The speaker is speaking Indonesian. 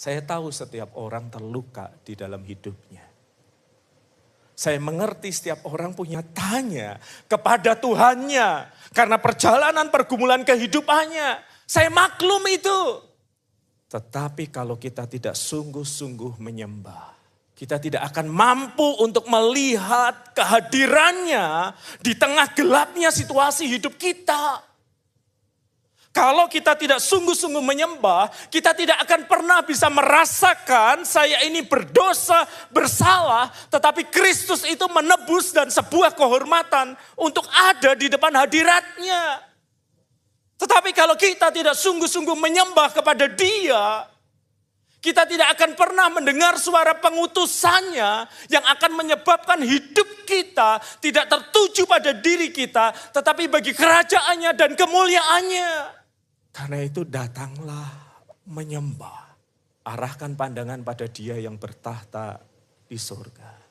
Saya tahu setiap orang terluka di dalam hidupnya. Saya mengerti setiap orang punya tanya kepada Tuhannya karena perjalanan pergumulan kehidupannya. Saya maklum itu. Tetapi kalau kita tidak sungguh-sungguh menyembah, kita tidak akan mampu untuk melihat kehadirannya di tengah gelapnya situasi hidup kita. Kalau kita tidak sungguh-sungguh menyembah, kita tidak akan pernah bisa merasakan saya ini berdosa, bersalah, tetapi Kristus itu menebus dan sebuah kehormatan untuk ada di depan hadiratnya. Tetapi kalau kita tidak sungguh-sungguh menyembah kepada dia, kita tidak akan pernah mendengar suara pengutusannya yang akan menyebabkan hidup kita tidak tertuju pada diri kita, tetapi bagi kerajaannya dan kemuliaannya. Karena itu datanglah menyembah. Arahkan pandangan pada dia yang bertahta di surga.